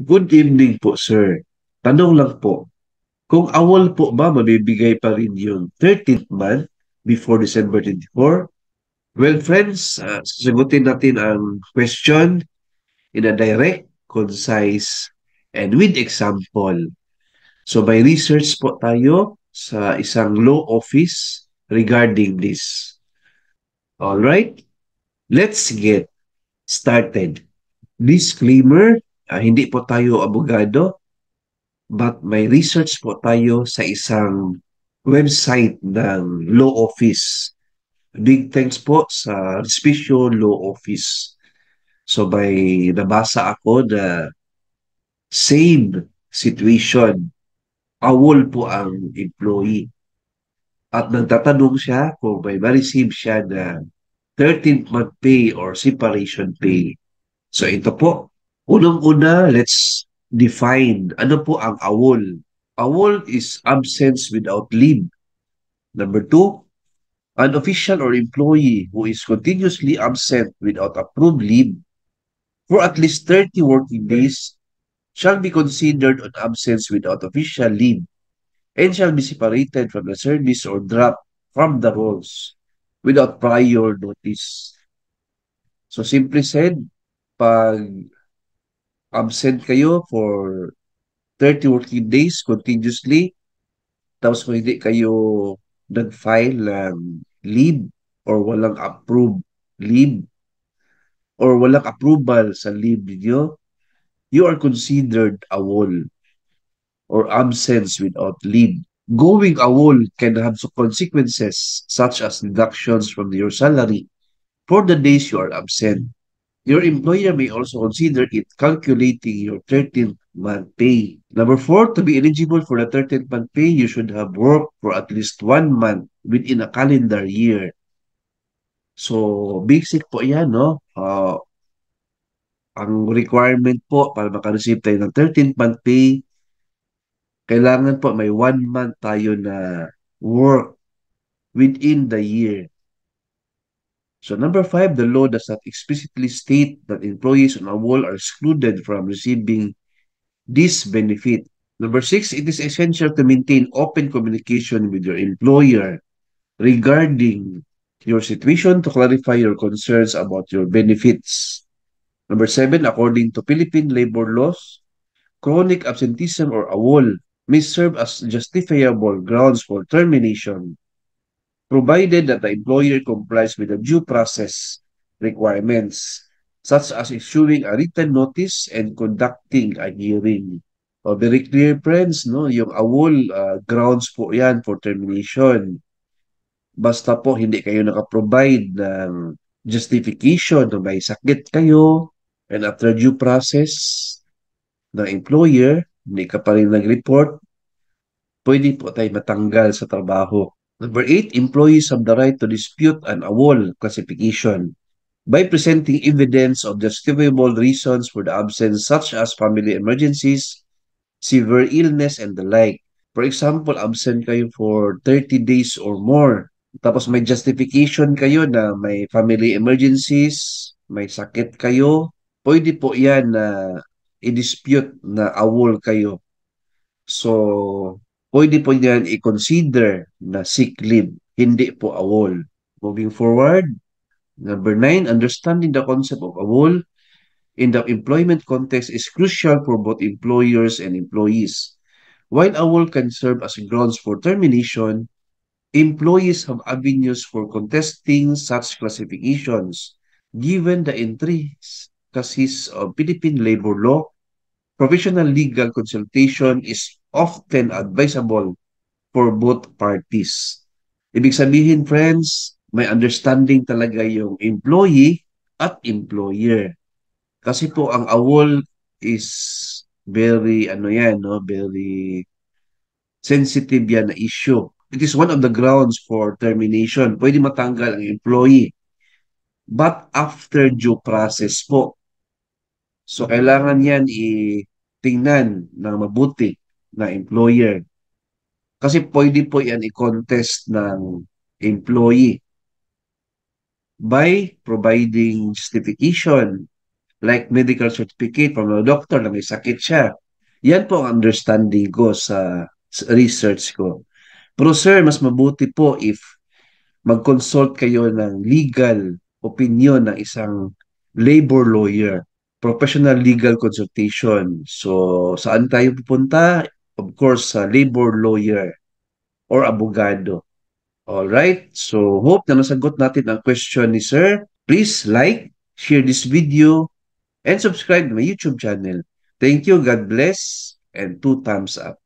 Good evening po, sir. Tanong lang po, kung awal po ba mabibigay pa rin yung 13th month before December 24? Well, friends, uh, ah, sagutin natin ang question in a direct, concise, and with example. So, by research po tayo sa isang law office regarding this. All right? Let's get started. Disclaimer, Uh, hindi po tayo abogado, but may research po tayo sa isang website ng law office. Big thanks po sa Respicio Law Office. So may nabasa ako na same situation, awol po ang employee. At nagtatanong siya kung may ma-receive siya na 13th month pay or separation pay. So ito po, Unang-una, let's define ano po ang awol. Awol is absence without leave. Number two, an official or employee who is continuously absent without approved leave for at least 30 working days shall be considered an absence without official leave and shall be separated from the service or dropped from the rolls without prior notice. So simply said, pag absent kayo for 30 working days continuously, tapos kung hindi kayo nag-file ng leave or walang approved leave or walang approval sa leave niyo, you are considered a wall or absence without leave. Going a wall can have some consequences such as deductions from your salary for the days you are absent. Your employer may also consider it calculating your 13th month pay. Number four, to be eligible for the 13th month pay, you should have worked for at least one month within a calendar year. So, basic po yan, no? Uh, ang requirement po para makareceive tayo ng 13th month pay, kailangan po may one month tayo na work within the year. So number five, the law does not explicitly state that employees on a wall are excluded from receiving this benefit. Number six, it is essential to maintain open communication with your employer regarding your situation to clarify your concerns about your benefits. Number seven, according to Philippine labor laws, chronic absenteeism or AWOL may serve as justifiable grounds for termination provided that the employer complies with the due process requirements, such as issuing a written notice and conducting a hearing. O, oh, very clear, friends, no? yung awol, uh, grounds po yan for termination. Basta po hindi kayo nakaprovide ng justification na may sakit kayo and after due process ng employer, hindi ka pa rin nag-report, pwede po tayo matanggal sa trabaho. Number eight, employees have the right to dispute an AWOL classification by presenting evidence of justifiable reasons for the absence such as family emergencies, severe illness, and the like. For example, absent kayo for 30 days or more. Tapos may justification kayo na may family emergencies, may sakit kayo. Pwede po yan na i-dispute na awol kayo. So, pwede po niyan i-consider na sick leave, hindi po awol. Moving forward, number nine, understanding the concept of awol in the employment context is crucial for both employers and employees. While awol can serve as grounds for termination, employees have avenues for contesting such classifications. Given the intricacies of Philippine labor law, professional legal consultation is often advisable for both parties. Ibig sabihin, friends, may understanding talaga yung employee at employer. Kasi po ang awol is very ano yan, no? very sensitive yan na issue. It is one of the grounds for termination. Pwede matanggal ang employee. But after due process po. So kailangan yan i tingnan ng mabuti na employer. Kasi pwede po yan i-contest ng employee by providing justification like medical certificate from a doctor na may sakit siya. Yan po ang understanding ko sa research ko. Pero sir, mas mabuti po if mag-consult kayo ng legal opinion ng isang labor lawyer, professional legal consultation. So, saan tayo pupunta? of course, uh, labor lawyer or abogado. All right? So, hope na nasagot natin ang question ni Sir. Please like, share this video, and subscribe to my YouTube channel. Thank you. God bless. And two thumbs up.